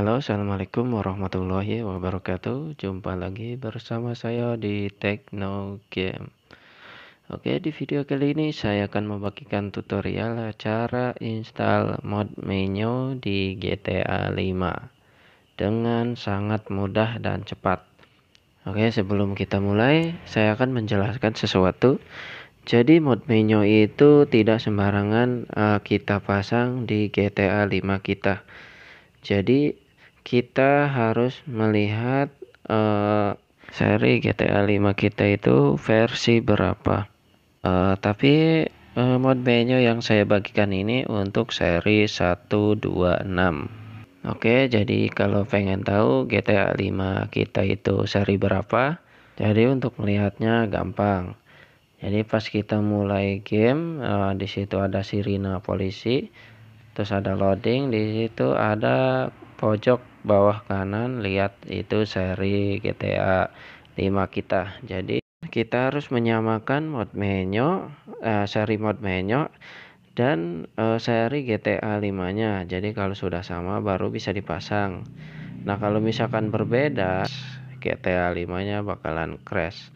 Halo, assalamualaikum warahmatullahi wabarakatuh. Jumpa lagi bersama saya di Techno Game. Oke, di video kali ini saya akan membagikan tutorial cara install mod menu di GTA 5 dengan sangat mudah dan cepat. Oke, sebelum kita mulai, saya akan menjelaskan sesuatu. Jadi mod menu itu tidak sembarangan uh, kita pasang di GTA 5 kita. Jadi kita harus melihat uh, seri GTA 5 kita itu versi berapa. Uh, tapi uh, eh, mode menu yang saya bagikan ini untuk seri 126. Oke, jadi kalau pengen tahu GTA 5 kita itu seri berapa, jadi untuk melihatnya gampang. Jadi pas kita mulai game, uh, di situ ada sirina polisi, terus ada loading, di situ ada pojok bawah kanan lihat itu seri GTA 5 kita jadi kita harus menyamakan mod menu eh, seri mod menu dan eh, seri GTA 5 nya jadi kalau sudah sama baru bisa dipasang nah kalau misalkan berbeda GTA 5 nya bakalan crash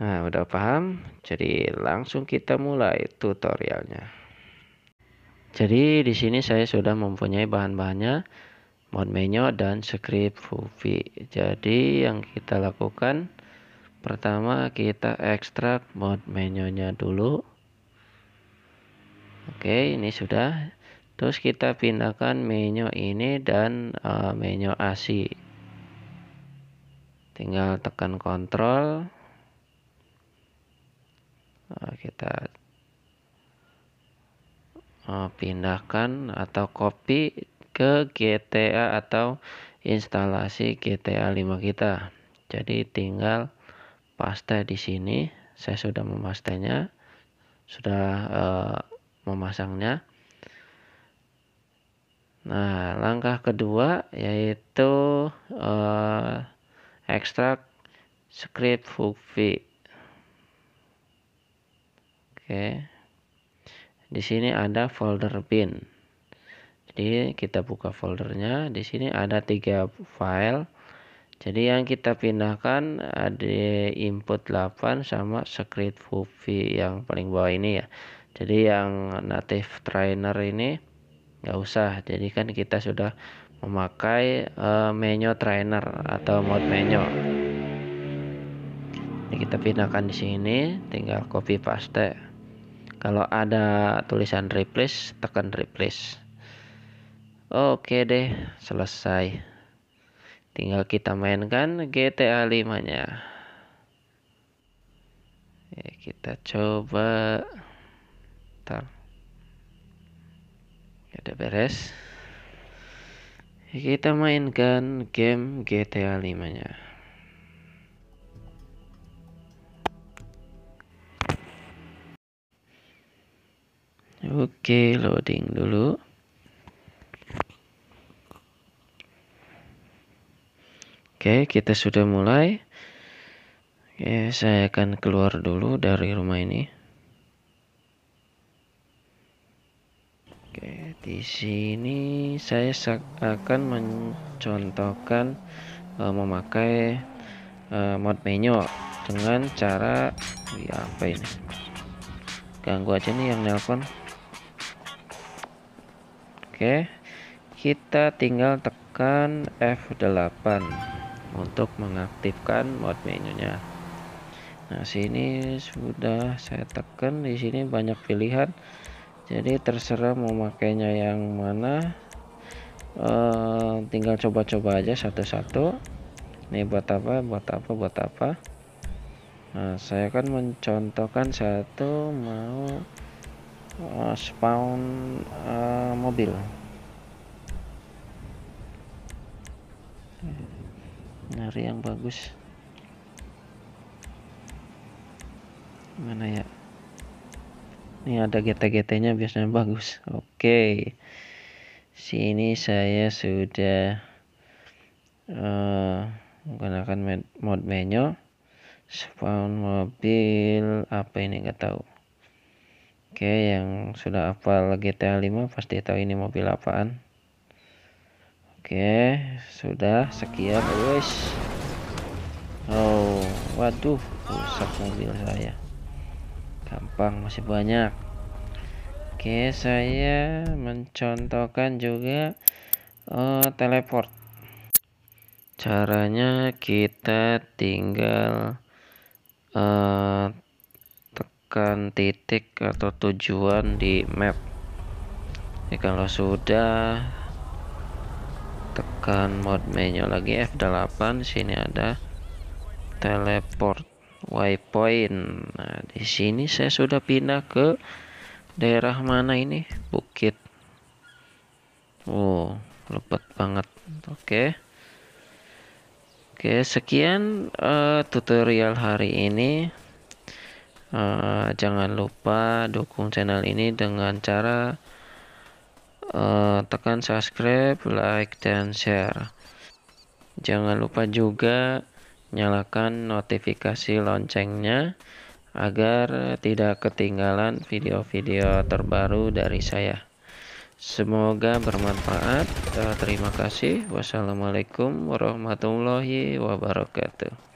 nah udah paham jadi langsung kita mulai tutorialnya jadi di sini saya sudah mempunyai bahan-bahannya menyo dan script Ruby. Jadi yang kita lakukan pertama kita ekstrak mod menunya dulu. Oke, ini sudah. Terus kita pindahkan menu ini dan uh, menu ASI. Tinggal tekan kontrol. Nah, kita eh, pindahkan atau copy ke GTA atau instalasi GTA 5 kita. Jadi tinggal paste di sini. Saya sudah memastainya, sudah uh, memasangnya. Nah, langkah kedua yaitu uh, ekstrak script hook v. Oke. Di sini ada folder bin jadi kita buka foldernya di sini ada tiga file jadi yang kita pindahkan ada input 8 sama script Fufi yang paling bawah ini ya jadi yang native trainer ini nggak usah jadi kan kita sudah memakai uh, menu trainer atau mode menu ini kita pindahkan di sini tinggal copy paste kalau ada tulisan replace tekan replace Oke deh, selesai. Tinggal kita mainkan GTA 5-nya. Ya, kita coba. Bentar. Ya, udah beres. kita mainkan game GTA 5-nya. Oke, loading dulu. Oke, kita sudah mulai. Oke, saya akan keluar dulu dari rumah ini. Oke, di sini saya akan mencontohkan uh, memakai uh, mod menu dengan cara ya apa ini? Ganggu aja nih yang nelpon. Oke, kita tinggal tekan F8 untuk mengaktifkan mode menunya nah sini sudah saya tekan di sini banyak pilihan jadi terserah memakainya yang mana e, tinggal coba-coba aja satu-satu ini buat apa buat apa buat apa nah saya akan mencontohkan satu mau uh, spawn uh, mobil nyari yang bagus mana ya ini ada GT-GT nya biasanya bagus oke okay. sini saya sudah uh, menggunakan mod menu spawn mobil apa ini enggak tahu oke okay, yang sudah hafal GTA 5 pasti tahu ini mobil apaan Oke, sudah sekian, guys. Oh, waduh, rusak mobil saya. Gampang, masih banyak. Oke, saya mencontohkan juga uh, teleport. Caranya kita tinggal uh, tekan titik atau tujuan di map. Ini kalau sudah tekan mode menu lagi F8 sini ada teleport waypoint nah di sini saya sudah pindah ke daerah mana ini bukit oh lebat banget oke okay. oke sekian uh, tutorial hari ini uh, jangan lupa dukung channel ini dengan cara uh, tekan subscribe like dan share jangan lupa juga nyalakan notifikasi loncengnya agar tidak ketinggalan video-video terbaru dari saya semoga bermanfaat eh, terima kasih wassalamualaikum warahmatullahi wabarakatuh